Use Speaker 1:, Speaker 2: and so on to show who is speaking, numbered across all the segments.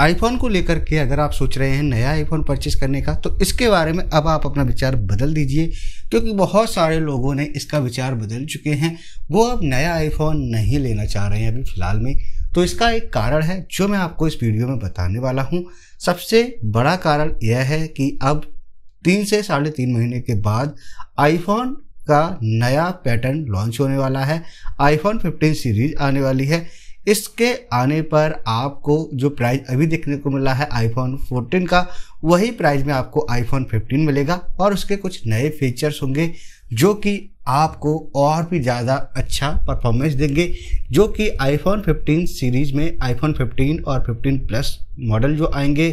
Speaker 1: iPhone को लेकर के अगर आप सोच रहे हैं नया आईफोन परचेज करने का तो इसके बारे में अब आप अपना विचार बदल दीजिए क्योंकि बहुत सारे लोगों ने इसका विचार बदल चुके हैं वो अब नया आईफोन नहीं लेना चाह रहे हैं अभी फ़िलहाल में तो इसका एक कारण है जो मैं आपको इस वीडियो में बताने वाला हूँ सबसे बड़ा कारण यह है कि अब तीन से साढ़े तीन महीने के बाद आईफोन का नया पैटर्न लॉन्च होने वाला है आईफोन 15 सीरीज आने वाली है इसके आने पर आपको जो प्राइस अभी देखने को मिला है आईफोन 14 का वही प्राइस में आपको आईफोन 15 मिलेगा और उसके कुछ नए फीचर्स होंगे जो कि आपको और भी ज़्यादा अच्छा परफॉर्मेंस देंगे जो कि आईफोन 15 सीरीज़ में आईफोन 15 और 15 प्लस मॉडल जो आएंगे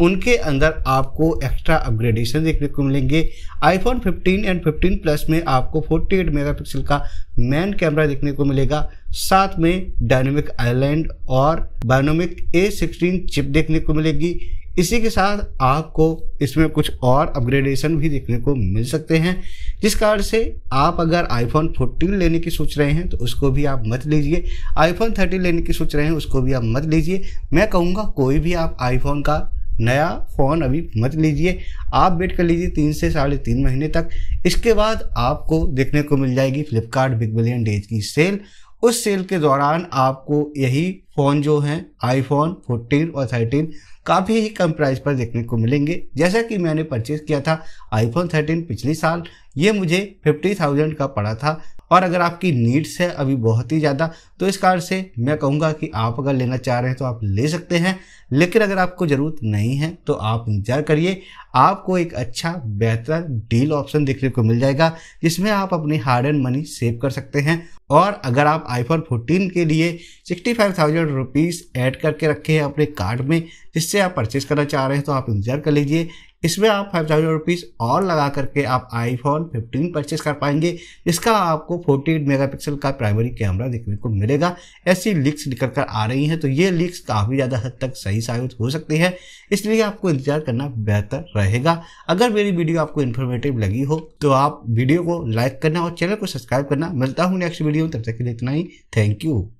Speaker 1: उनके अंदर आपको एक्स्ट्रा अपग्रेडेशन देखने को मिलेंगे आईफोन 15 एंड 15 प्लस में आपको 48 मेगापिक्सल का मैन कैमरा देखने को मिलेगा साथ में डायनेमिक आइलैंड और बायोनोमिक ए चिप देखने को मिलेगी इसी के साथ आपको इसमें कुछ और अपग्रेडेशन भी देखने को मिल सकते हैं जिस कारण से आप अगर आईफोन 14 लेने की सोच रहे हैं तो उसको भी आप मत लीजिए आईफोन 13 लेने की सोच रहे हैं उसको भी आप मत लीजिए मैं कहूँगा कोई भी आप आईफोन का नया फ़ोन अभी मत लीजिए आप वेट कर लीजिए तीन से साढ़े तीन महीने तक इसके बाद आपको देखने को मिल जाएगी फ्लिपकार्ट बिग बिलियन डेज की सेल उस सेल के दौरान आपको यही फ़ोन जो हैं आईफोन 14 और 13 काफ़ी ही कम प्राइस पर देखने को मिलेंगे जैसा कि मैंने परचेज़ किया था आईफोन 13 पिछले साल ये मुझे 50,000 का पड़ा था और अगर आपकी नीड्स है अभी बहुत ही ज़्यादा तो इस कार से मैं कहूँगा कि आप अगर लेना चाह रहे हैं तो आप ले सकते हैं लेकिन अगर आपको ज़रूरत नहीं है तो आप इंतज़ार करिए आपको एक अच्छा बेहतर डील ऑप्शन देखने को मिल जाएगा जिसमें आप अपनी हार्ड एंड मनी सेव कर सकते हैं और अगर आप आईफोन फोर्टीन के लिए sixty five thousand rupees add करके रखे हैं अपने कार्ड में जिससे आप परचेज़ करना चाह रहे हैं तो आप इंतज़ार कर लीजिए इसमें आप फाइव थाउजेंड रुपीज़ और लगा करके आप आईफोन 15 परचेज़ कर पाएंगे इसका आपको 48 मेगापिक्सल का प्राइमरी कैमरा देखने को मिलेगा ऐसी लीक्स निकल कर आ रही हैं तो ये लीक्स काफ़ी ज़्यादा हद तक सही साबित हो सकती है इसलिए आपको इंतज़ार करना बेहतर रहेगा अगर मेरी वीडियो आपको इन्फॉर्मेटिव लगी हो तो आप वीडियो को लाइक करना और चैनल को सब्सक्राइब करना मिलता हूँ नेक्स्ट वीडियो में तब तक के लिए इतना ही थैंक यू